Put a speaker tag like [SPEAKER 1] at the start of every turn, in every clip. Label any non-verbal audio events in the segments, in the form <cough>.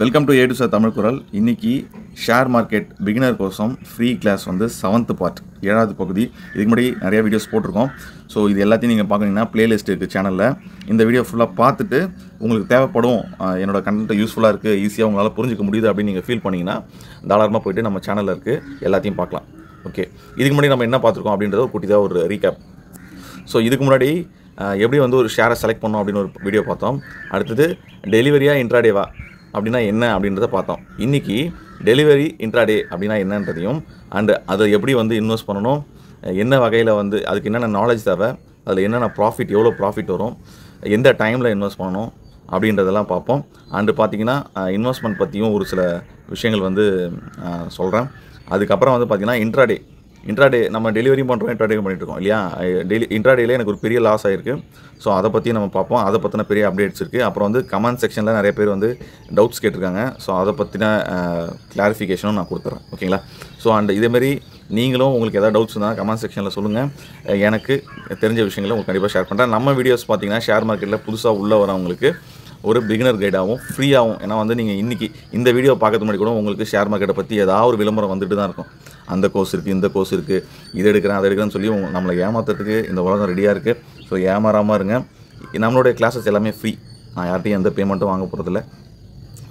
[SPEAKER 1] welcome to A to sir Tamil குரல் இன்றைக்கி share market beginner கோசம் ஃப்ரீ கிளாஸ் வந்து செவன்த்து பார்ட் ஏழாவது பகுதி இதுக்கு முன்னாடி நிறையா வீடியோஸ் போட்டிருக்கோம் ஸோ இது எல்லாத்தையும் நீங்கள் பார்க்குறீங்கன்னா பிளேலிஸ்ட் இருக்குது சேனலில் இந்த வீடியோ ஃபுல்லாக பார்த்துட்டு உங்களுக்கு தேவைப்படும் என்னோடய கண்டென்ட் யூஸ்ஃபுல்லாக இருக்குது ஈஸியாக உங்களால் புரிஞ்சிக்க முடியுது அப்படின்னு நீங்கள் ஃபீல் பண்ணிங்கன்னா தாராளமாக போய்ட்டு நம்ம சேனலில் இருக்குது எல்லாத்தையும் பார்க்கலாம் ஓகே இதுக்கு முன்னாடி நம்ம என்ன பார்த்துருக்கோம் அப்படின்றத ஒரு குட்டிதாக ஒரு ரீகேப் ஸோ இதுக்கு முன்னாடி எப்படி வந்து ஒரு ஷேரை செலக்ட் பண்ணோம் அப்படின்னு ஒரு வீடியோ பார்த்தோம் அடுத்தது டெலிவரியாக இன்ட்ராடேவா அப்படின்னா என்ன அப்படின்றத பார்த்தோம் இன்றைக்கி டெலிவரி இன்ட்ராடே அப்படின்னா என்னன்றதையும் அண்டு அதை எப்படி வந்து இன்வெஸ்ட் பண்ணணும் என்ன வகையில் வந்து அதுக்கு என்னென்ன நாலேஜ் தேவை அதில் என்னென்ன ப்ராஃபிட் எவ்வளோ ப்ராஃபிட் வரும் எந்த டைமில் இன்வெஸ்ட் பண்ணணும் அப்படின்றதெல்லாம் பார்ப்போம் அண்டு பார்த்திங்கன்னா இன்வெஸ்ட்மெண்ட் பற்றியும் ஒரு சில விஷயங்கள் வந்து சொல்கிறேன் அதுக்கப்புறம் வந்து பார்த்திங்கன்னா இன்ட்ராடே இன்ட்ராடே நம்ம டெலிவரி பண்ணுறோம் இன்ட்ராடேவும் பண்ணிட்டுருக்கோம் இல்லையா டெய்லி இன்ட்ராடேலே எனக்கு ஒரு பெரிய லாஸ் ஆகிருக்கு ஸோ அதை பற்றி நம்ம பார்ப்போம் அதை பற்றின பெரிய அப்டேட்ஸ் இருக்குது அப்புறம் வந்து கமெண்ட் செக்ஷனில் நிறைய பேர் வந்து டவுட்ஸ் கேட்டிருக்காங்க ஸோ அதை பற்றின கிளாரிஃபிகேஷனும் நான் கொடுத்துறேன் ஓகேங்களா ஸோ அண்ட் இதேமாரி நீங்களும் உங்களுக்கு எதாவது டவுட்ஸ் இருந்தால் கமெண்ட் செக்ஷனில் சொல்லுங்கள் எனக்கு தெரிஞ்ச விஷயங்களை உங்களுக்கு கண்டிப்பாக ஷேர் பண்ணுறேன் நம்ம வீடியோஸ் பார்த்தீங்கன்னா ஷேர் மார்க்கெட்டில் புதுசாக உள்ளே வரவங்களுக்கு ஒரு பிகினர் கைடாகவும் ஃப்ரீயாகவும் ஏன்னா வந்து நீங்கள் இன்றைக்கி இந்த வீடியோ பார்க்கறது முன்னாடி கூட உங்களுக்கு ஷேர் மார்க்கெட்டை பற்றி ஏதாவது ஒரு விளம்பரம் வந்துட்டு தான் இருக்கும் அந்த கோர்ஸ் இருக்குது இந்த கோர்ஸ் இருக்குது இதை எடுக்கிறேன் அதை எடுக்கிறேன்னு சொல்லி நம்மளை ஏமாத்துறதுக்கு இந்த உலகம் ரெடியாக இருக்குது ஸோ ஏமாறாமல் இருங்க நம்மளுடைய கிளாஸஸ் எல்லாமே ஃப்ரீ நான் யார்கிட்டையும் எந்த பேமெண்ட்டும் வாங்க போகிறதில்ல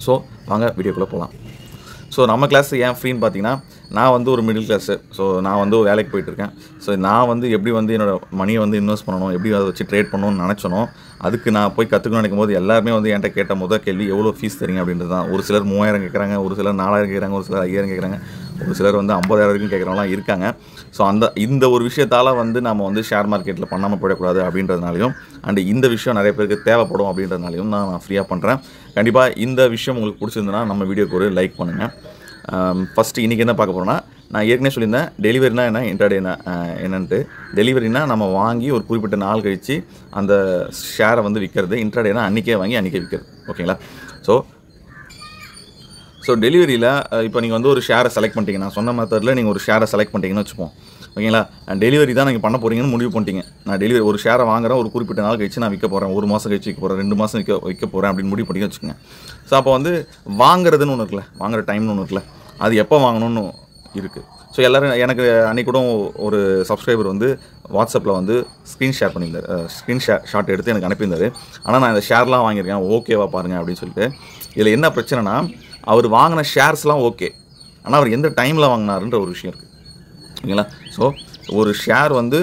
[SPEAKER 1] ஸோ வாங்க வீடியோக்குள்ளே போகலாம் ஸோ நம்ம கிளாஸ் ஏன் ஃப்ரீன்னு பார்த்தீங்கன்னா நான் வந்து ஒரு மிடில் கிளாஸு ஸோ நான் வந்து வேலைக்கு போயிட்டுருக்கேன் ஸோ நான் வந்து எப்படி வந்து என்னோடய மணியை வந்து இன்வெஸ்ட் பண்ணணும் எப்படி அதை வச்சு ட்ரேட் பண்ணணும்னு நினச்சனோ அதுக்கு நான் போய் கற்றுக்கணும்னு நினைக்கும் போது எல்லாருமே வந்து என்கிட்ட கேட்ட முதல் கேள்வி எவ்வளோ ஃபீஸ் தரீங்க அப்படின்றது தான் ஒரு சிலர் மூவாயிரம் கேட்குறாங்க ஒரு சிலர் நாலாயிரம் கேட்குறாங்க ஒரு சிலர் ஐயாயிரம் கேட்குறாங்க ஒரு சிலர் வந்து ஐம்பதாயிரம் வரைக்கும் கேட்குறவங்களாம் இருக்காங்க ஸோ அந்த இந்த ஒரு விஷயத்தால் வந்து நம்ம வந்து ஷேர் மார்க்கெட்டில் பண்ணாமல் போயிடக்கூடாது அப்படின்றதுனாலையும் அண்ட் இந்த விஷயம் நிறைய பேருக்கு தேவைப்படும் அப்படின்றதுனாலையும் நான் நான் ஃப்ரீயாக பண்ணுறேன் கண்டிப்பாக இந்த விஷயம் உங்களுக்கு பிடிச்சிருந்ததுன்னா நம்ம வீடியோக்கு ஒரு லைக் பண்ணுங்கள் ஃபஸ்ட்டு இன்றைக்கி என்ன பார்க்க போகிறோம்னா நான் ஏற்கனவே சொல்லியிருந்தேன் டெலிவரினா என்ன இன்டர்டேனா என்னென்ட்டு டெலிவரினா நம்ம வாங்கி ஒரு குறிப்பிட்ட நாள் கழித்து அந்த ஷேரை வந்து விற்கிறது இன்டர்டேனா அன்றைக்கே வாங்கி அன்றைக்கே விற்கிறது ஓகேங்களா ஸோ ஸோ டெலிவரியில் இப்போ நீங்கள் வந்து ஒரு ஷேரை செலக்ட் பண்ணிட்டீங்க நான் சொன்ன மெத்தடில் நீங்கள் ஒரு ஷேரை செலக்ட் பண்ணிட்டீங்கன்னு வச்சுப்போம் ஓகேங்களா டெலிவரி தான் நீங்கள் பண்ண போகிறீங்கன்னு முடிவு பண்ணிட்டீங்க நான் டெலிவரி ஒரு ஷேரை வாங்குறேன் ஒரு குறிப்பிட்ட நாள் கழிச்சு நான் விற்க போகிறேன் ஒரு மாதம் கழிச்சு விற்க போகிறேன் ரெண்டு மாதம் விற்க விற்க போகிறேன் அப்படின்னு முடிவு பண்ணி வச்சுக்கோங்க ஸோ அப்போ வந்து வாங்குறதுன்னு ஒன்று இருக்குல்ல வாங்குற டைம்னு ஒன்று இருக்குல்ல அது எப்போ வாங்கணும்னு இருக்குது ஸோ எல்லோரும் எனக்கு அன்றைக்கி கூட ஒரு சப்ஸ்கிரைபர் வந்து வாட்ஸ்அப்பில் வந்து ஸ்க்ரீன் ஷேர் பண்ணியிருந்தார் ஸ்க்ரீன் ஷே ஷாட் எடுத்து எனக்கு அனுப்பியிருந்தார் ஆனால் நான் இந்த ஷேர்லாம் வாங்கியிருக்கேன் ஓகேவா பாருங்கள் அப்படின்னு சொல்லிட்டு இதில் என்ன பிரச்சனைனா அவர் வாங்கின ஷேர்ஸ்லாம் ஓகே ஆனால் அவர் எந்த டைமில் வாங்கினாருன்ற ஒரு விஷயம் இருக்குது ஓகேங்களா ஸோ ஒரு ஷேர் வந்து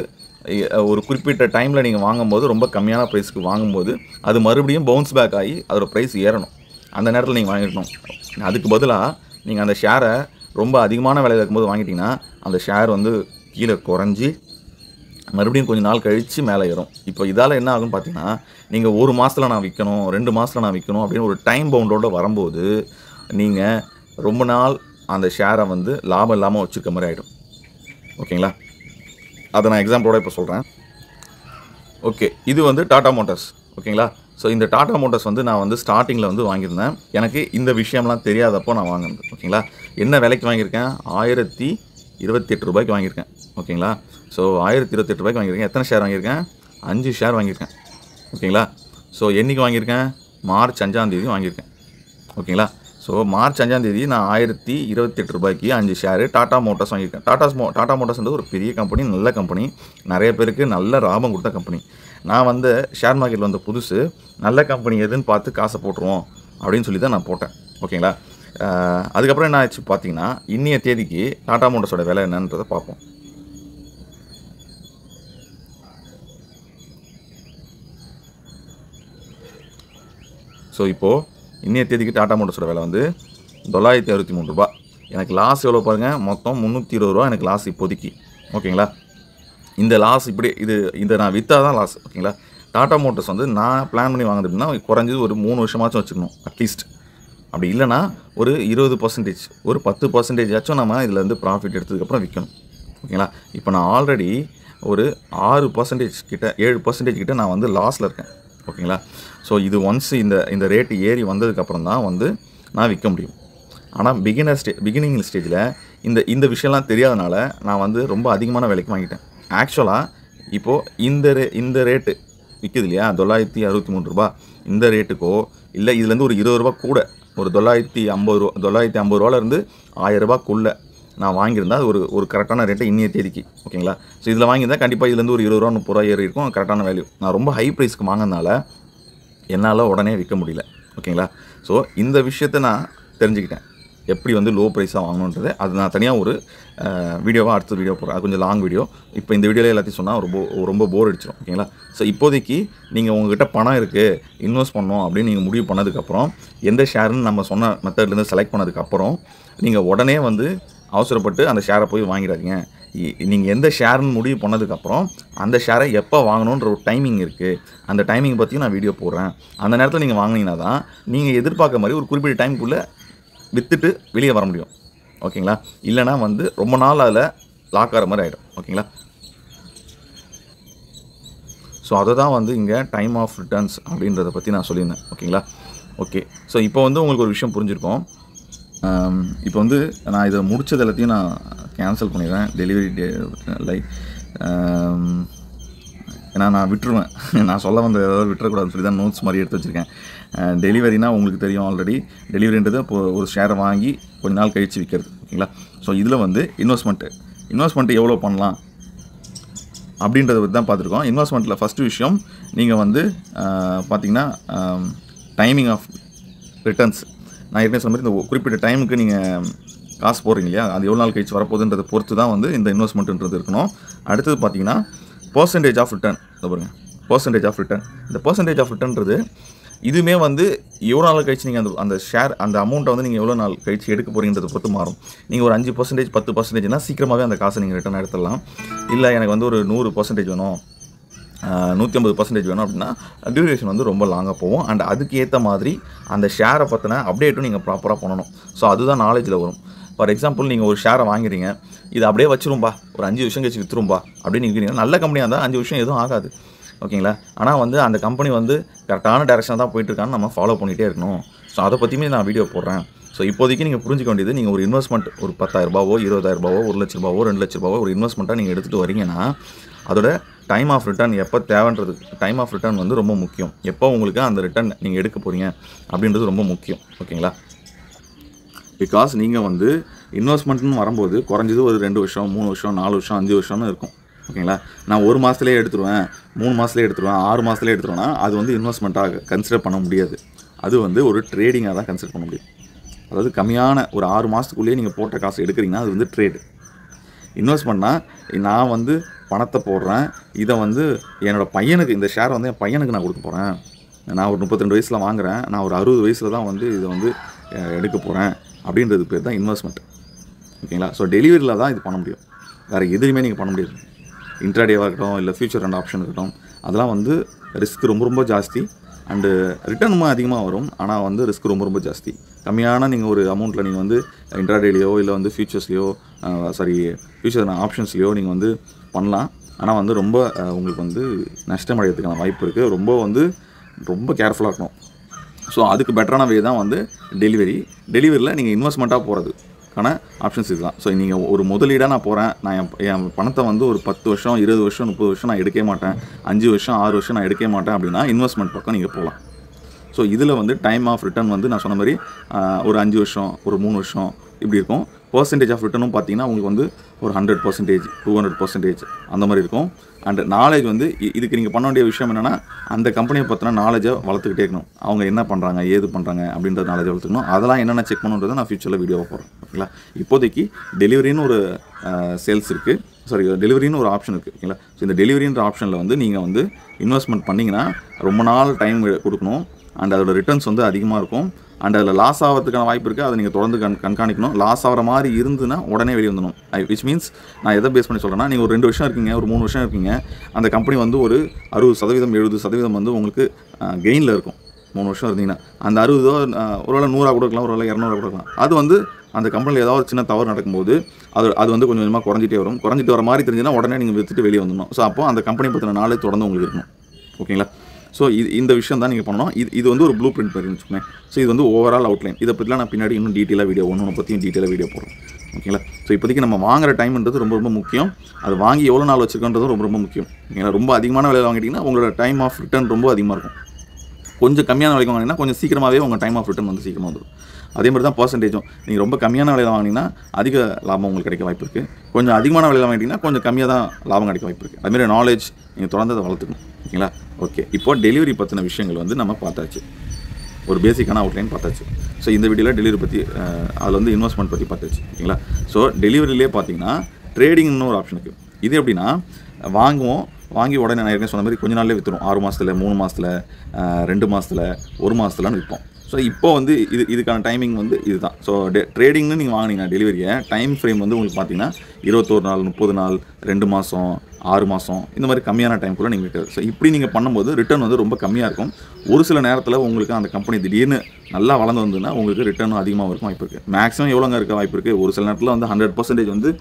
[SPEAKER 1] ஒரு குறிப்பிட்ட டைமில் நீங்கள் வாங்கும்போது ரொம்ப கம்மியான ப்ரைஸ்க்கு வாங்கும்போது அது மறுபடியும் பவுன்ஸ் பேக் ஆகி அதோடய ப்ரைஸ் ஏறணும் அந்த நேரத்தில் நீங்கள் வாங்கிடணும் அதுக்கு பதிலாக நீங்கள் அந்த ஷேரை ரொம்ப அதிகமான விலையில் இருக்கும்போது வாங்கிட்டிங்கன்னா அந்த ஷேர் வந்து கீழே குறைஞ்சி மறுபடியும் கொஞ்சம் நாள் கழித்து மேலே ஏறும் இப்போ இதால் என்ன ஆகும்னு பார்த்தீங்கன்னா நீங்கள் ஒரு மாதத்தில் நான் விற்கணும் ரெண்டு மாதத்தில் நான் விற்கணும் அப்படின்னு ஒரு டைம் பவுண்டோடு வரும்போது நீங்கள் ரொம்ப நாள் அந்த ஷேரை வந்து லாபம் இல்லாமல் வச்சுருக்க மாதிரி ஆகிடும் ஓகேங்களா அதை நான் எக்ஸாம்பிளோட இப்போ சொல்கிறேன் ஓகே இது வந்து டாடா மோட்டார்ஸ் ஓகேங்களா ஸோ இந்த டாடா மோட்டார்ஸ் வந்து நான் வந்து ஸ்டார்டிங்கில் வந்து வாங்கியிருந்தேன் எனக்கு இந்த விஷயம்லாம் தெரியாதப்போ நான் வாங்கினது ஓகேங்களா என்ன விலைக்கு வாங்கியிருக்கேன் ஆயிரத்தி இருபத்தி எட்டு ரூபாய்க்கு வாங்கியிருக்கேன் ஓகேங்களா ஸோ ஆயிரத்தி இருபத்தெட்டு ரூபாய்க்கு வாங்கியிருக்கேன் எத்தனை ஷேர் வாங்கியிருக்கேன் அஞ்சு ஷேர் வாங்கியிருக்கேன் ஓகேங்களா ஸோ என்றைக்கு வாங்கியிருக்கேன் மார்ச் அஞ்சாந்தேதி வாங்கியிருக்கேன் ஓகேங்களா ஸோ மார்ச் அஞ்சாந்தேதி நான் ஆயிரத்தி இருபத்தெட்டு ரூபாய்க்கு அஞ்சு ஷேரு டாடா மோட்டார்ஸ் வாங்கியிருக்கேன் டாட்டாஸ் மோ டாடா மோட்டர்ஸ்ன்றது ஒரு பெரிய கம்பெனி நல்ல கம்பெனி நிறைய பேருக்கு நல்ல லாபம் கொடுத்த கம்பெனி நான் வந்து ஷேர் மார்க்கெட்டில் வந்த புதுசு நல்ல கம்பெனி எதுன்னு பார்த்து காசை போட்டுருவோம் அப்படின்னு சொல்லி தான் நான் போட்டேன் ஓகேங்களா அதுக்கப்புறம் என்ன ஆச்சு பார்த்தீங்கன்னா இன்றைய தேதிக்கு டாடா மோட்டார்ஸோட விலை என்னன்றதை பார்ப்போம் ஸோ இப்போது இன்றைய தேதிக்கு டாடா மோட்டர்ஸோட விலை வந்து தொள்ளாயிரத்தி அறுபத்தி மூணு ரூபா எனக்கு லாஸ் எவ்வளோ பாருங்கள் மொத்தம் முந்நூற்றி இருபது ரூபா எனக்கு லாஸ் இப்போதைக்கு ஓகேங்களா இந்த லாஸ் இப்படி இது இதை நான் விற்றா தான் லாஸ் ஓகேங்களா டாட்டா மோட்டர்ஸ் வந்து நான் பிளான் பண்ணி வாங்கினது அப்படின்னா குறைஞ்சது ஒரு மூணு வருஷமாச்சும் வச்சுக்கணும் அட்லீஸ்ட் அப்படி இல்லைனா ஒரு இருபது பர்சன்டேஜ் ஒரு பத்து பர்சன்டேஜ் ஆச்சும் நம்ம இதில் வந்து ப்ராஃபிட் எடுத்ததுக்கப்புறம் விற்கணும் ஓகேங்களா இப்போ நான் ஆல்ரெடி ஒரு ஆறு பர்சன்டேஜ் கிட்ட ஏழு பர்சன்டேஜ் கிட்ட நான் வந்து லாஸில் இருக்கேன் ஓகேங்களா ஸோ இது ஒன்ஸ் இந்த இந்த ரேட்டு ஏறி வந்ததுக்கப்புறம் தான் வந்து நான் விற்க முடியும் ஆனால் பிகினர் ஸ்டே பிகினிங் ஸ்டேஜில் இந்த இந்த விஷயம்லாம் தெரியாதனால நான் வந்து ரொம்ப அதிகமான விலைக்கு வாங்கிட்டேன் ஆக்சுவலாக இப்போது இந்த ரே இந்த ரேட்டு விற்கிது இல்லையா தொள்ளாயிரத்தி அறுபத்தி மூணு ரூபா இந்த ரேட்டுக்கோ இல்லை இதுலேருந்து ஒரு இருபது ரூபா கூட ஒரு தொள்ளாயிரத்தி ஐம்பது ரூபா தொள்ளாயிரத்தி ஐம்பது ரூபாலேருந்து ஆயிரம் ரூபாக்குள்ளே நான் வாங்கியிருந்தால் அது ஒரு ஒரு கரெக்டான ரேட்டை இன்னிய தேதிக்கு ஓகேங்களா ஸோ இதில் வாங்கியிருந்தால் கண்டிப்பாக இதுலேருந்து ஒரு இருபது ரூபா முப்பது ரூபா ஏறி இருக்கும் கரெக்டான வேல்யூ நான் ரொம்ப ஹை ப்ரைஸ்க்கு வாங்கினால என்னால் உடனே விற்க முடியல ஓகேங்களா ஸோ இந்த விஷயத்தை நான் தெரிஞ்சுக்கிட்டேன் எப்படி வந்து லோ ப்ரைஸாக வாங்கணுன்றது அது நான் தனியாக ஒரு வீடியோவாக அடுத்த வீடியோ போகிறேன் அது கொஞ்சம் லாங் வீடியோ இப்போ இந்த வீடியோவில் எல்லாத்தையும் சொன்னால் ரொம்ப ரொம்ப போர் அடிச்சிடும் ஓகேங்களா ஸோ இப்போதைக்கு நீங்கள் உங்ககிட்ட பணம் இருக்குது இன்வெஸ்ட் பண்ணோம் அப்படின்னு நீங்கள் முடிவு பண்ணதுக்கப்புறம் எந்த ஷேருன்னு நம்ம சொன்ன மெத்தட்லேருந்து செலக்ட் பண்ணதுக்கப்புறம் நீங்கள் உடனே வந்து அவசரப்பட்டு அந்த ஷேரை போய் வாங்கிடாதீங்க நீங்கள் எந்த ஷேர்னு முடிவு பண்ணதுக்கப்புறம் அந்த ஷேரை எப்போ வாங்கணுன்ற ஒரு டைமிங் இருக்குது அந்த டைமிங் பற்றியும் நான் வீடியோ போடுறேன் அந்த நேரத்தில் நீங்கள் வாங்கினீங்கன்னா தான் நீங்கள் எதிர்பார்க்க மாதிரி ஒரு குறிப்பிட்ட டைமுக்குள்ளே விற்றுட்டு வெளியே வர முடியும் ஓகேங்களா இல்லைனா வந்து ரொம்ப நாள் அதில் லாக் ஆகிற மாதிரி ஆகிடும் ஓகேங்களா ஸோ அதை தான் வந்து இங்கே டைம் ஆஃப் ரிட்டர்ன்ஸ் அப்படின்றத பற்றி நான் சொல்லியிருந்தேன் ஓகேங்களா ஓகே ஸோ இப்போ வந்து உங்களுக்கு ஒரு விஷயம் புரிஞ்சுருக்கோம் இப்போ வந்து நான் இதை முடித்தது எல்லாத்தையும் நான் கேன்சல் பண்ணிடுறேன் டெலிவரி டே லைக் ஏன்னா நான் விட்டுருவேன் <laughs> நான் சொல்ல வந்த ஏதாவது விட்டுறக்கூடாது சொல்லி தான் நோட்ஸ் மாதிரி எடுத்து வச்சுருக்கேன் டெலிவரினா உங்களுக்கு தெரியும் ஆல்ரெடி டெலிவரின்றது இப்போ ஒரு ஷேரை வாங்கி கொஞ்ச நாள் கழித்து விற்கிறது ஓகேங்களா ஸோ இதில் வந்து இன்வெஸ்ட்மெண்ட்டு இன்வெஸ்ட்மெண்ட்டு எவ்வளோ பண்ணலாம் அப்படின்றத பற்றி தான் பார்த்துருக்கோம் இன்வெஸ்ட்மெண்ட்டில் ஃபஸ்ட்டு விஷயம் நீங்கள் வந்து பார்த்திங்கன்னா டைமிங் ஆஃப் ரிட்டர்ன்ஸ் நான் ஏற்கனவே சொன்ன மாதிரி இந்த குறிப்பிட்ட டைமுக்கு நீங்கள் காசு போடுறீங்க இல்லையா அது எவ்வளோ நாள் கழிச்சு வரப்போகுதுன்றதை பொறுத்து தான் வந்து இந்த இன்வெஸ்ட்மெண்ட்டுன்றது இருக்கணும் அடுத்தது பார்த்தீங்கன்னா பர்சன்டேஜ் ஆஃப் ரிட்டர்ன் இதை பாருங்கள் பர்சன்டேஜ் ஆஃப் ரிட்டர்ன் இந்த பர்சன்டேஜ் ஆஃப் ரிட்டர்ன்றது இதுவுமே வந்து எவ்வளோ நாள் கழிச்சு நீங்கள் அந்த அந்த ஷேர் அந்த அமௌண்ட்டை வந்து நீங்கள் எவ்வளோ நாள் கழிச்சு எடுக்க போகிறீங்கிறத பொறுத்து மாறும் நீங்கள் ஒரு அஞ்சு பர்சன்டேஜ் பத்து பர்சன்டேஜ்னால் சீக்கிரமாகவே அந்த காசை நீங்கள் ரிட்டர்ன் எடுத்துடலாம் இல்லை எனக்கு வந்து ஒரு நூறு பர்சன்டேஜ் வேணும் நூற்றி ஐம்பது பர்சன்டேஜ் வேணும் அப்படின்னா டியூரேஷன் வந்து ரொம்ப லாங்காக போகும் அண்ட் அதுக்கு ஏற்ற மாதிரி அந்த ஷேரை பற்றின அப்டேட்டும் நீங்கள் ப்ராப்பராக பண்ணணும் ஸோ அதுதான் நாலேஜில் வரும் ஃபார் எக்ஸாம்பிள் நீங்கள் ஒரு ஷேரை வாங்குறீங்க இது அப்படியே வச்சிரும்பா ஒரு அஞ்சு வருஷம் கழிச்சு விற்றுரும்பா அப்படின்னு நீங்கள் நல்ல கம்பெனியாக இருந்தால் அஞ்சு வருஷம் எதுவும் ஆகாது ஓகேங்களா ஆனால் வந்து அந்த கம்பெனி வந்து கரெக்டான டேரெக்ஷன் தான் போயிட்டுருக்கான்னு நம்ம ஃபாலோ பண்ணிகிட்டே இருக்கணும் ஸோ அதை பற்றியுமே நான் வீடியோ போடுறேன் ஸோ இப்போதைக்கு நீங்கள் புரிஞ்சிக்க வேண்டியது நீங்கள் ஒரு இன்வெஸ்ட்மெண்ட் ஒரு பத்தாயிரரூபாவோ இருபதாயிரரூபாவோ ஒரு லட்ச ரூபாவோ ரெண்டு லட்ச ரூபாவோ ஒரு இன்வெஸ்ட்மெண்ட்டாக நீங்கள் எடுத்துகிட்டு வரீங்கன்னா அதோட டைம் ஆஃப் ரிட்டர்ன் எப்போ தேவைன்றது டைம் ஆஃப் ரிட்டர்ன் வந்து ரொம்ப முக்கியம் எப்போ உங்களுக்கு அந்த ரிட்டர்ன் நீங்கள் எடுக்க போகிறீங்க அப்படின்றது ரொம்ப முக்கியம் ஓகேங்களா பிகாஸ் நீங்கள் வந்து இன்வெஸ்ட்மெண்ட்னு வரும்போது குறைஞ்சது ஒரு ரெண்டு வருஷம் மூணு வருஷம் நாலு வருஷம் அஞ்சு வருஷம்னு இருக்கும் ஓகேங்களா நான் ஒரு மாதத்துலேயே எடுத்துருவேன் மூணு மாதத்துலேயே எடுத்துருவேன் ஆறு மாதத்துலேயே எடுத்துருவேன்னா அது வந்து இன்வெஸ்ட்மெண்ட்டாக கன்சிடர் பண்ண முடியாது அது வந்து ஒரு ட்ரேடிங்காக தான் கன்சிடர் பண்ண முடியும் அதாவது கம்மியான ஒரு ஆறு மாதத்துக்குள்ளேயே நீங்கள் போட்ட காசு எடுக்கிறீங்கன்னா அது வந்து ட்ரேடு இன்வெஸ்ட்மெண்ட்னால் நான் வந்து பணத்தை போடுறேன் இதை வந்து என்னோடய பையனுக்கு இந்த ஷேரை வந்து என் பையனுக்கு நான் கொடுக்க போகிறேன் நான் ஒரு முப்பத்தி ரெண்டு வயசில் வாங்குகிறேன் நான் ஒரு அறுபது வயசில் தான் வந்து இதை வந்து எடுக்க போகிறேன் அப்படின்றது பேர் தான் இன்வெஸ்ட்மெண்ட் ஓகேங்களா ஸோ டெலிவரியில் தான் இது பண்ண முடியும் வேறு எதுவுமே நீங்கள் பண்ண முடியாது இன்ட்ராடேவாக இருக்கட்டும் இல்லை ஃபியூச்சர் ரெண்டு ஆப்ஷன் இருக்கட்டும் அதெல்லாம் வந்து ரிஸ்க் ரொம்ப ரொம்ப ஜாஸ்தி அண்டு ரிட்டர்னும் அதிகமாக வரும் ஆனால் வந்து ரிஸ்க் ரொம்ப ரொம்ப ஜாஸ்தி கம்மியான நீங்கள் ஒரு அமௌண்ட்டில் நீங்கள் வந்து இன்ட்ராடேலையோ இல்லை வந்து ஃபியூச்சர்ஸ்லையோ சாரி ஃபியூச்சர் ஆப்ஷன்ஸ்லையோ நீங்கள் வந்து பண்ணலாம் ஆனால் வந்து ரொம்ப உங்களுக்கு வந்து நஷ்டம் அடையிறதுக்கான வாய்ப்பு இருக்குது ரொம்ப வந்து ரொம்ப கேர்ஃபுல்லாக இருக்கணும் ஸோ அதுக்கு பெட்டரான வே தான் வந்து டெலிவரி டெலிவரியில் நீங்கள் இன்வெஸ்ட்மெண்ட்டாக போகிறதுக்கான ஆப்ஷன்ஸ் இதுதான் ஸோ நீங்கள் ஒரு முதலீடாக நான் போகிறேன் நான் என் என் பணத்தை வந்து ஒரு பத்து வருஷம் இருபது வருஷம் முப்பது வருஷம் நான் எடுக்க மாட்டேன் அஞ்சு வருஷம் ஆறு வருஷம் நான் எடுக்க மாட்டேன் அப்படின்னா இன்வெஸ்ட்மெண்ட் பக்கம் நீங்கள் போகலாம் ஸோ இதில் வந்து டைம் ஆஃப் ரிட்டர்ன் வந்து நான் சொன்ன மாதிரி ஒரு அஞ்சு வருஷம் ஒரு மூணு வருஷம் இப்படி இருக்கும் பர்சன்டேஜ் ஆஃப் ரிட்டனும் பார்த்தீங்கன்னா உங்களுக்கு வந்து ஒரு hundred percentage two hundred percentage அந்த மாதிரி இருக்கும் அண்ட் நாலேஜ் வந்து இதுக்கு நீங்கள் பண்ண வேண்டிய விஷயம் என்னென்னா அந்த கம்பெனியை பார்த்தினா நாலேஜை வளர்த்துக்கிட்டே இருக்கணும் அவங்க என்ன பண்ணுறாங்க ஏது பண்ணுறாங்க அப்படின்ற நாலேஜ் வளர்த்துக்கணும் அதெல்லாம் என்னென்ன செக் பண்ணுறதை நான் ஃபியூச்சரில் வீடியோவாக போகிறேன் ஓகேங்களா இப்போதைக்கு டெலிவரின்னு ஒரு சேல்ஸ் இருக்குது சாரி டெலிவரின்னு ஒரு ஆப்ஷன் இருக்குது ஓகேங்களா ஸோ இந்த டெலிவரின்ற ஆப்ஷனில் வந்து நீங்கள் வந்து இன்வெஸ்ட்மெண்ட் பண்ணிங்கன்னா ரொம்ப நாள் டைம் கொடுக்கணும் அண்ட் அதோட ரிட்டர்ன்ஸ் வந்து அதிகமாக இருக்கும் அண்ட் அதில் லாஸ் ஆகிறதுக்கான வாய்ப்பு இருக்குது அதை நீங்கள் தொடர்ந்து கண் கண்காணிக்கணும் லாஸ் ஆகிற மாதிரி இருந்துன்னா உடனே வெளியே வந்துடும் ஐ விச் மீன்ஸ் நான் எதை பேஸ் பண்ணி சொல்கிறேன்னா நீங்கள் ஒரு ரெண்டு வருஷம் இருக்கீங்க ஒரு மூணு வருஷம் இருக்கீங்க அந்த கம்பெனி வந்து ஒரு அறுபது சதவீதம் எழுபது சதவீதம் வந்து உங்களுக்கு கெயினில் இருக்கும் மூணு வருஷம் இருந்தீங்கன்னா அந்த அறுபதோ ஒருவேளை நூறாக கூட இருக்கலாம் ஒருவேளை இரநூறுவா கூட இருக்கலாம் அது வந்து அந்த கம்பெனியில் ஏதாவது சின்ன தவறு நடக்கும்போது அது அது வந்து கொஞ்சம் கொஞ்சமாக குறைஞ்சிட்டே வரும் குறைஞ்சிட்டு வர மாதிரி தெரிஞ்சுன்னா உடனே நீங்கள் விற்றுட்டு வெளியே வந்துடணும் ஸோ அப்போ அந்த கம்பெனி பற்றின நாளே தொடர்ந்து உங்களுக்கு இருக்கணும் ஓகேங்களா ஸோ இது இந்த விஷயம் தான் நீங்கள் பண்ணணும் இது இது வந்து ஒரு ப்ளூ பிரிண்ட் மாதிரி வச்சுக்கோங்க ஸோ இது வந்து ஓவரால் அவுட்லைன் இதை பற்றிலாம் நான் பின்னாடி இன்னும் டீட்டெயிலாக வீடியோ ஒன்று ஒன்று பற்றியும் டீட்டெயிலாக வீடியோ போடுறோம் ஓகேங்களா ஸோ இப்போதைக்கு நம்ம வாங்குற டைம்ன்றது ரொம்ப ரொம்ப முக்கியம் அது வாங்கி எவ்வளோ நாள் வச்சுருக்கன்றது ரொம்ப ரொம்ப முக்கியம் ஓகேங்களா ரொம்ப அதிகமான விலையில் வாங்கிட்டிங்கன்னா உங்களோட டைம் ஆஃப் ரிட்டர்ன் ரொம்ப அதிகமாக இருக்கும் கொஞ்சம் கம்மியான விலைக்கு வாங்கினீங்கன்னா கொஞ்சம் சீக்கிரமாகவே உங்கள் டைம் ஆஃப் ரிட்டர்ன் வந்து சீக்கிரமாக வந்துடும் அதே மாதிரி தான் பர்சன்டேஜும் நீங்கள் ரொம்ப கம்மியான விலையில் வாங்கினீங்கன்னா அதிக லாபம் உங்களுக்கு கிடைக்க வாய்ப்பு இருக்குது கொஞ்சம் அதிகமான விலையில் வாங்கிட்டீங்கன்னா கொஞ்சம் கம்மியாக தான் லாபம் கிடைக்க வாய்ப்பு இருக்குது அதுமாதிரி நாலேஜ் நீங்கள் தொடர்ந்து அதை வளர்த்துக்கணும் ஓகேங்களா ஓகே இப்போ டெலிவரி பற்றின விஷயங்கள் வந்து நம்ம பார்த்தாச்சு ஒரு பேசிக்கான அவுட்லைன் பார்த்தாச்சு ஸோ இந்த வீடியோவில் டெலிவரி பற்றி அதில் வந்து இன்வெஸ்ட்மெண்ட் பற்றி பார்த்தாச்சு ஓகேங்களா ஸோ டெலிவரியிலே பார்த்தீங்கன்னா ட்ரேடிங்னு ஒரு ஆப்ஷனுக்கு இது எப்படின்னா வாங்குவோம் வாங்கி உடனே நான் ஏற்கனவே சொன்ன மாதிரி கொஞ்ச நாள்லேயே விற்றுரும் ஆறு மாதத்தில் மூணு மாதத்தில் ரெண்டு மாதத்தில் ஒரு மாதத்துலன்னு விற்போம் ஸோ இப்போ வந்து இது இதுக்கான டைமிங் வந்து இதுதான் ஸோ டே ட்ரேடிங்னு நீங்கள் வாங்கினீங்கன்னா டெலிவரியை டைம் ஃப்ரேம் வந்து உங்களுக்கு பார்த்தீங்கன்னா இருபத்தோரு நாள் முப்பது நாள் ரெண்டு மாதம் ஆறு மாதம் இந்த மாதிரி கம்மியான கூட நீங்கள் ஸோ இப்படி நீங்கள் பண்ணும்போது ரிட்டர்ன் வந்து ரொம்ப கம்மியாக இருக்கும் ஒரு சில நேரத்தில் உங்களுக்கு அந்த கம்பெனி திடீர்னு நல்லா வளர்ந்து வந்ததுன்னா உங்களுக்கு ரிட்டர்னும் அதிகமாக இருக்கும் வாய்ப்பு இருக்குது மேக்ஸிமம் எவ்வளோங்க இருக்க வாய்ப்பு இருக்குது ஒரு சில நேரத்தில் வந்து ஹண்ட்ரட் பர்சன்டேஜ் வந்து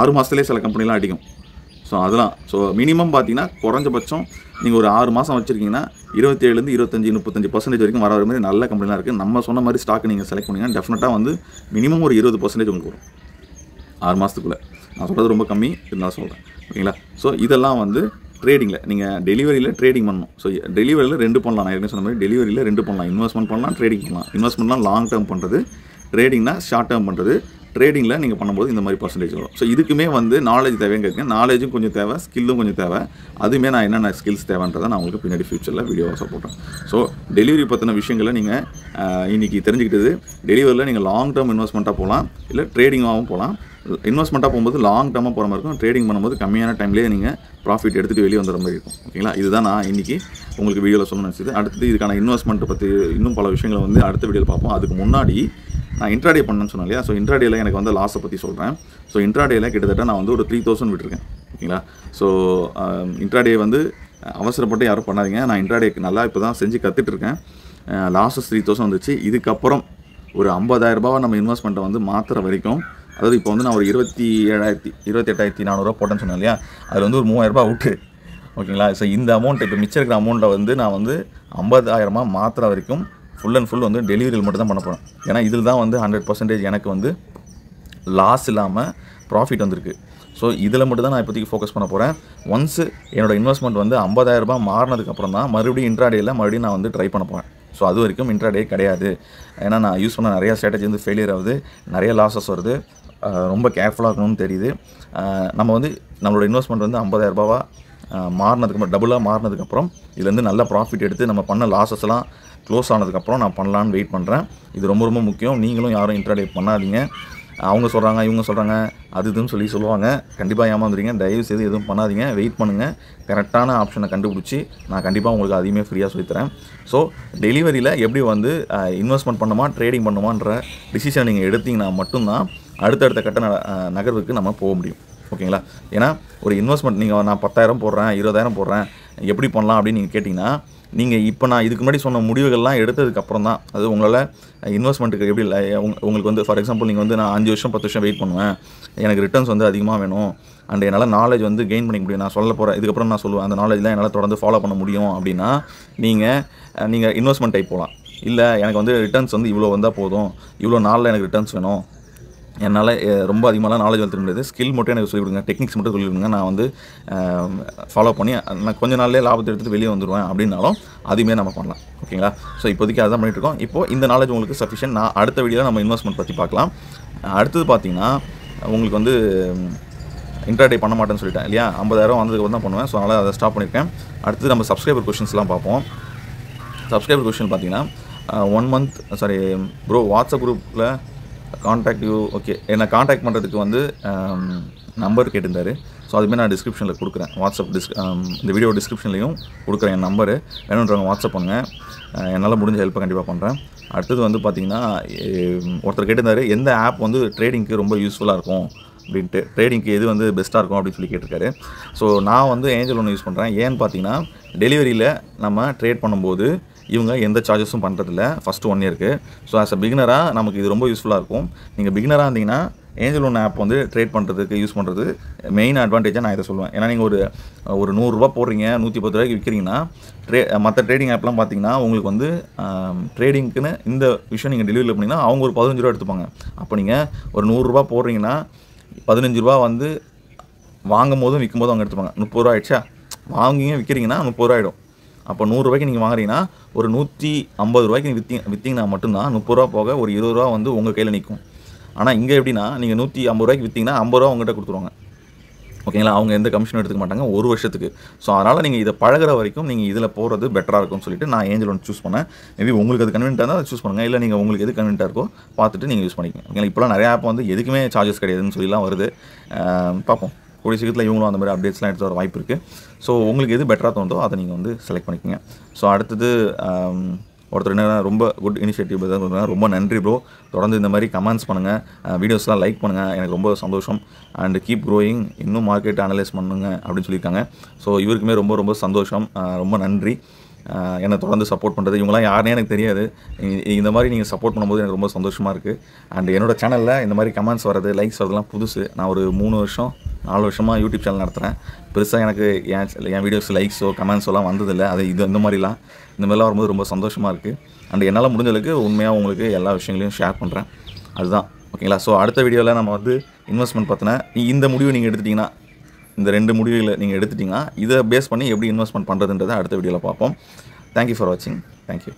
[SPEAKER 1] ஆறு மாதத்துலேயே சில கம்பெனிலாம் அடிக்கும் ஸோ அதெல்லாம் ஸோ மினிமம் பார்த்தீங்கன்னா குறைஞ்சபட்சம் நீங்கள் ஒரு ஆறு மாதம் வச்சுருக்கீங்கன்னா இருபத்தேழுலேருந்து இருபத்தஞ்சி முப்பத்தஞ்சு பர்சன்டேஜ் வரைக்கும் வர மாதிரி நல்ல கம்பெனிலாம் இருக்குது நம்ம சொன்ன மாதிரி ஸ்டாக் நீங்கள் செலக்ட் பண்ணிங்கன்னா டெஃபினட்டாக வந்து மினிமம் ஒரு இருபது பர்சன்டேஜ் உங்களுக்கு வரும் ஆறு மாதத்துக்குள்ளே நான் சொல்கிறது ரொம்ப கம்மி இருந்தால் சொல்கிறேன் ஓகேங்களா ஸோ இதெல்லாம் வந்து ட்ரேடிங்கில் நீங்கள் டெலிவரியில் ட்ரேடிங் பண்ணணும் ஸோ டெலிவரியில் ரெண்டு பண்ணலாம் நான் சொன்ன மாதிரி டெலிவரியில் ரெண்டு பண்ணலாம் இன்வெஸ்ட்மெண்ட் பண்ணலாம் ட்ரேடிங் பண்ணலாம் இன்வெஸ்ட்மெண்ட்லாம் லாங் டேர்ம் பண்ணுறது ட்ரேடிங்னா ஷார்ட் டேர்ம் பண்ணுறது ட்ரேடிங்கில் நீங்கள் பண்ணும்போது இந்த மாதிரி பர்சன்டேஜ் வரும் ஸோ இதுக்குமே வந்து நாலேஜ் தேவைன்னு கேட்குங்க நாலேஜும் கொஞ்சம் தேவை ஸ்கில்லும் கொஞ்சம் தேவை அதுவுமே நான் என்னென்ன ஸ்கில்ஸ் தேவைன்றதை நான் உங்களுக்கு பின்னாடி ஃபியூச்சரில் வீடியோவாக போட்டேன் ஸோ டெலிவரி பற்றின விஷயங்களை நீங்கள் இன்றைக்கி தெரிஞ்சுக்கிட்டது டெலிவரியில் நீங்கள் லாங் டேர்ம் இன்வெஸ்ட்மெண்ட்டாக போகலாம் இல்லை ட்ரேடிங்காகவும் போகலாம் இன்வெஸ்ட்மெண்ட்டாக போகும்போது லாங் டேர்மாக போகிற மாதிரி இருக்கும் ட்ரேடிங் பண்ணும்போது கம்மியான டைம்லேயே நீங்கள் ப்ராஃபிட் எடுத்துகிட்டு வெளியே வந்துடுற மாதிரி இருக்கும் ஓகேங்களா இதுதான் நான் இன்றைக்கி உங்களுக்கு வீடியோவில் சொல்லணும்னு நினச்சது அடுத்து இதுக்கான இன்வெஸ்ட்மெண்ட்டை பற்றி இன்னும் பல விஷயங்களை வந்து அடுத்த வீடியோவில் பார்ப்போம் அதுக்கு முன்னாடி நான் இன்ட்ராடே பண்ணேன்னு சொன்னேன் இல்லையா ஸோ இன்ட்ராடேயில் எனக்கு வந்து லாஸை பற்றி சொல்கிறேன் ஸோ இன்ட்ராடேயில் கிட்டத்தட்ட நான் வந்து ஒரு த்ரீ தௌசண்ட் விட்டுருக்கேன் ஓகேங்களா ஸோ இன்ட்ராடே வந்து அவசரப்பட்டு யாரும் பண்ணாதீங்க நான் இன்ட்ராடேக்கு நல்லா இப்போ தான் செஞ்சு கற்றுட்ருக்கேன் லாஸஸ் த்ரீ தௌசண்ட் வந்துச்சு இதுக்கப்புறம் ஒரு ஐம்பதாயிரரூபாவை நம்ம இன்வெஸ்ட்மெண்ட்டை வந்து மாத்திர வரைக்கும் அதாவது இப்போ வந்து நான் ஒரு இருபத்தி ஏழாயிரத்தி இருபத்தெட்டாயிரத்தி நானூறுரூவா போட்டேன்னு சொன்னேன் இல்லையா அதில் வந்து ஒரு மூவாயிரரூபா அவுட்டு ஓகேங்களா ஸோ இந்த அமௌண்ட் இப்போ மிச்சம் இருக்கிற அமௌண்ட்டை வந்து நான் வந்து ஐம்பதாயிரமாக மாற்றுற வரைக்கும் ஃபுல் அண்ட் ஃபுல் வந்து டெலிவரியில் மட்டும் தான் பண்ண போகிறோம் ஏன்னா இதில் தான் வந்து ஹண்ட்ரட் பர்சன்டேஜ் எனக்கு வந்து லாஸ் இல்லாமல் ப்ராஃபிட் வந்திருக்கு ஸோ இதில் மட்டும் தான் நான் இப்போதைக்கு ஃபோக்கஸ் பண்ண போகிறேன் ஒன்ஸ் என்னோடய இன்வெஸ்ட்மெண்ட் வந்து ஐம்பதாயிரரூபா மாறினதுக்கப்புறம் தான் மறுபடியும் இன்ட்ராடேயில் மறுபடியும் நான் வந்து ட்ரை பண்ண போகிறேன் ஸோ அது வரைக்கும் இன்ட்ராடே கிடையாது ஏன்னா நான் யூஸ் பண்ண நிறையா ஸ்ட்ராட்டஜி வந்து ஃபெயிலியர் ஆகுது நிறைய லாஸஸ் வருது ரொம்ப கேர்ஃபுல்லாக இருக்கணும்னு தெரியுது நம்ம வந்து நம்மளோட இன்வெஸ்ட்மெண்ட் வந்து ஐம்பதாயிரரூபாவாக மாறினதுக்கப்புறம் டபுளாக மாறினதுக்கப்புறம் இதுலேருந்து நல்ல ப்ராஃபிட் எடுத்து நம்ம பண்ண லாஸஸ்லாம் க்ளோஸ் ஆனதுக்கப்புறம் நான் பண்ணலான்னு வெயிட் பண்ணுறேன் இது ரொம்ப ரொம்ப முக்கியம் நீங்களும் யாரும் இன்ட்ராடே பண்ணாதீங்க அவங்க சொல்கிறாங்க இவங்க சொல்கிறாங்க அது இதுன்னு சொல்லி சொல்லுவாங்க கண்டிப்பாக ஏமாந்துறீங்க தயவு செய்து எதுவும் பண்ணாதீங்க வெயிட் பண்ணுங்கள் கரெக்டான ஆப்ஷனை கண்டுபிடிச்சி நான் கண்டிப்பாக உங்களுக்கு அதையுமே ஃப்ரீயாக சொல்லித்தரேன் ஸோ டெலிவரியில் எப்படி வந்து இன்வெஸ்ட்மெண்ட் பண்ணுமா ட்ரேடிங் பண்ணுமான்ற டிசிஷன் நீங்கள் எடுத்திங்கன்னா மட்டும்தான் அடுத்தடுத்த கட்ட நகர்வுக்கு நம்ம போக முடியும் ஓகேங்களா ஏன்னா ஒரு இன்வெஸ்ட்மெண்ட் நீங்கள் நான் பத்தாயிரம் போடுறேன் இருபதாயிரம் போடுறேன் எப்படி பண்ணலாம் அப்படின்னு நீங்கள் கேட்டிங்கன்னா நீங்கள் இப்போ நான் இதுக்கு முன்னாடி சொன்ன முடிவுகள்லாம் எடுத்ததுக்கப்புறம் தான் அது உங்களால் இன்வெஸ்ட்மெண்ட்டுக்கு எப்படி இல்லை உங்களுக்கு வந்து ஃபார் எக்ஸாம்பிள் நீங்கள் வந்து நான் அஞ்சு வருஷம் பத்து வருஷம் வெயிட் பண்ணுவேன் எனக்கு ரிட்டர்ன்ஸ் வந்து அதிகமாக வேணும் அண்ட் என்னால் நாலேஜ் வந்து கெயின் பண்ணிக்க முடியும் நான் சொல்ல போகிறேன் இதுக்கப்புறம் நான் சொல்லுவேன் அந்த நாலேஜ் தான் என்னால் தொடர்ந்து ஃபாலோ பண்ண முடியும் அப்படின்னா நீங்கள் நீங்கள் இன்வெஸ்ட்மெண்ட் டைப் போகலாம் இல்லை எனக்கு வந்து ரிட்டர்ன்ஸ் வந்து இவ்வளோ வந்தால் போதும் இவ்வளோ நாளில் எனக்கு ரிட்டர்ன்ஸ் வேணும் என்னால் ரொம்ப அதிகமாக நாலேஜ் வளர்த்து முடியாது ஸ்கில் மட்டும் எனக்கு சொல்லிக் கொடுங்க டெக்னிக்ஸ் மட்டும் சொல்லி கொடுங்க நான் வந்து ஃபாலோ பண்ணி நான் கொஞ்ச நாள்லேயே லாபத்தை எடுத்துகிட்டு வெளியே வந்துடுவேன் அப்படின்னாலும் அதுவுமே நம்ம பண்ணலாம் ஓகேங்களா ஸோ இப்போதைக்கு அதான் பண்ணிட்டு இருக்கோம் இப்போது இந்த நாலேஜ் உங்களுக்கு சஃபிஷியன் நான் அடுத்த வீடியோவில் நம்ம இன்வெஸ்ட்மெண்ட் பற்றி பார்க்கலாம் அடுத்தது பார்த்தீங்கன்னா உங்களுக்கு வந்து இன்டர்டே பண்ண மாட்டேன்னு சொல்லிட்டேன் இல்லையா ஐம்பதாயிரம் வந்ததுக்கு தான் பண்ணுவேன் ஸோ அதனால் அதை ஸ்டாப் பண்ணியிருக்கேன் அடுத்தது நம்ம சப்ஸ்கிரைபர் கொஷின்ஸ்லாம் பார்ப்போம் சப்ஸ்கிரைபர் கொஷின் பார்த்தீங்கன்னா one month sorry bro WhatsApp குரூப்பில் காண்டாக்ட் யூ ஓகே என்னை காண்டாக்ட் பண்ணுறதுக்கு வந்து நம்பர் um, கேட்டிருந்தார் ஸோ அதுமாரி நான் டிஸ்கிரிப்ஷனில் கொடுக்குறேன் வாட்ஸ்அப் டிஸ் um, இந்த வீடியோ டிஸ்கிரிப்ஷன்லையும் கொடுக்குறேன் என் நம்பரு வேணுன்றவங்க வாட்ஸ்அப் பண்ணுங்கள் என்னால் முடிஞ்ச ஹெல்ப்பை கண்டிப்பாக பண்ணுறேன் அடுத்தது வந்து பார்த்திங்கன்னா ஒருத்தர் கேட்டிருந்தார் எந்த ஆப் வந்து ட்ரேடிங்க்கு ரொம்ப யூஸ்ஃபுல்லாக இருக்கும் அப்படின்ட்டு ட்ரேடிங்க்கு எது வந்து பெஸ்ட்டாக இருக்கும் அப்படின்னு சொல்லி கேட்டிருக்காரு ஸோ நான் வந்து ஏஞ்சல் ஒன்று யூஸ் பண்ணுறேன் ஏன்னு பார்த்தீங்கன்னா டெலிவரியில் நம்ம ட்ரேட் பண்ணும்போது இவங்க எந்த சார்ஜஸும் பண்ணுறதில்ல ஃபஸ்ட்டு ஒன் இயருக்கு ஸோ ஆஸ் அ பிகினராக நமக்கு இது ரொம்ப யூஸ்ஃபுல்லாக இருக்கும் நீங்கள் பிகினராக இருந்தீங்கன்னா ஏஞ்சல் ஒன் ஆப் வந்து ட்ரேட் பண்ணுறதுக்கு யூஸ் பண்ணுறது மெயின் அட்வான்டேஜாக நான் இதை சொல்லுவேன் ஏன்னா நீங்கள் ஒரு ஒரு நூறுரூவா போடுறீங்க நூற்றி பத்து ரூபாய்க்கு விற்கிறீங்கன்னா ட்ரே மற்ற ட்ரேடிங் ஆப்லாம் பார்த்தீங்கன்னா உங்களுக்கு வந்து ட்ரேடிங்க்குன்னு இந்த விஷயம் நீங்கள் டெலிவரி பண்ணிங்கன்னா அவங்க ஒரு பதினஞ்சு ரூபா எடுத்துப்பாங்க அப்போ நீங்கள் ஒரு நூறுரூவா போடுறீங்கன்னா பதினஞ்சு ரூபா வந்து வாங்கும் போதும் விற்கும் போதும் அவங்க எடுத்துப்பாங்க முப்பது ரூபா ஆயிடுச்சா வாங்கியும் விற்கிறீங்கன்னா முப்பது ரூபா ஆகிடும் அப்போ நூறுரூவாய்க்கு நீங்கள் வாங்குறீங்கன்னா ஒரு நூற்றி ஐம்பது ரூபாய்க்கு நீங்கள் விற்றி விற்றிங்கன்னா மட்டும்தான் முப்பது ரூபா போக ஒரு இருபது ரூபா வந்து உங்கள் கையில் நிற்கும் ஆனால் இங்கே எப்படின்னா நீங்கள் நூற்றி ஐம்பது ரூபாய்க்கு விற்றிங்கன்னா ஐம்பது ரூபா உங்கள்கிட்ட கொடுத்துருவாங்க ஓகேங்களா அவங்க எந்த கமிஷன் எடுத்துக்க மாட்டாங்க ஒரு வருஷத்துக்கு ஸோ அதனால் நீங்கள் இதை பழகிற வரைக்கும் நீங்கள் இதில் போகிறது பெட்டராக இருக்கும்னு சொல்லிட்டு நான் ஏஞ்சல் ஒன்று சூஸ் பண்ணேன் மேபி உங்களுக்கு அது கன்வென்ட்டாக இருந்தால் சூஸ் பண்ணுங்கள் இல்லை நீங்கள் உங்களுக்கு எது கன்வென்ட்டாக இருக்கோ பார்த்துட்டு நீங்கள் யூஸ் பண்ணிக்கோங்க ஓகேங்களா இப்போலாம் நிறையா ஆப் வந்து எதுக்குமே சார்ஜஸ் கிடையாதுன்னு சொல்லிலாம் வருது பார்ப்போம் கூடிய சீக்கிரத்தில் இவங்களும் அந்த மாதிரி அப்டேட்ஸ்லாம் எடுத்து வர வாய்ப்பு இருக்குது ஸோ உங்களுக்கு எது பெட்டராக தோணுதோ அதை நீங்கள் வந்து செலக்ட் பண்ணிக்கங்க ஸோ அடுத்தது um, ஒருத்தர் என்ன ரொம்ப குட் இனிஷியேட்டிவ் தான் ரொம்ப நன்றி ப்ரோ தொடர்ந்து இந்த மாதிரி கமெண்ட்ஸ் பண்ணுங்கள் வீடியோஸ்லாம் லைக் பண்ணுங்கள் எனக்கு ரொம்ப சந்தோஷம் அண்ட் கீப் க்ரோயிங் இன்னும் மார்க்கெட் அனலைஸ் பண்ணுங்க அப்படின்னு சொல்லியிருக்காங்க ஸோ இவருக்குமே ரொம்ப ரொம்ப சந்தோஷம் ரொம்ப நன்றி என்னை தொடர்ந்து சப்போர்ட் பண்ணுறது இவங்களாம் யாருனே எனக்கு தெரியாது இந்த மாதிரி நீங்கள் சப்போர்ட் பண்ணும்போது எனக்கு ரொம்ப சந்தோஷமாக இருக்குது அண்ட் என்னோடய சேனலில் இந்த மாதிரி கமெண்ட்ஸ் வர்றது லைக்ஸ் வரதுலாம் புதுசு நான் ஒரு மூணு வருஷம் நாலு வருஷமாக யூடியூப் சேனல் நடத்துகிறேன் பெருசாக எனக்கு என் என் வீடியோஸ் லைக்ஸோ கமெண்ட்ஸோலாம் வந்ததில்லை அது இது இந்த மாதிரிலாம் இந்த மாதிரிலாம் வரும்போது ரொம்ப சந்தோஷமாக இருக்குது அண்ட் என்னால் முடிஞ்சளவுக்கு உண்மையாக உங்களுக்கு எல்லா விஷயங்களையும் ஷேர் பண்ணுறேன் அதுதான் ஓகேங்களா ஸோ அடுத்த வீடியோவில் நம்ம வந்து இன்வெஸ்ட்மெண்ட் பார்த்தினா இந்த முடிவு நீங்கள் எடுத்துட்டிங்கன்னா இந்த ரெண்டு முடிவுகளை நீங்கள் எடுத்துட்டிங்கன்னா இதை பேஸ் பண்ணி எப்படி இன்வெஸ்ட்மெண்ட் பண்ணுறதுன்றதை அடுத்த வீடியோவில் பார்ப்போம் தேங்க்யூ ஃபார் வாட்சிங் தேங்க்யூ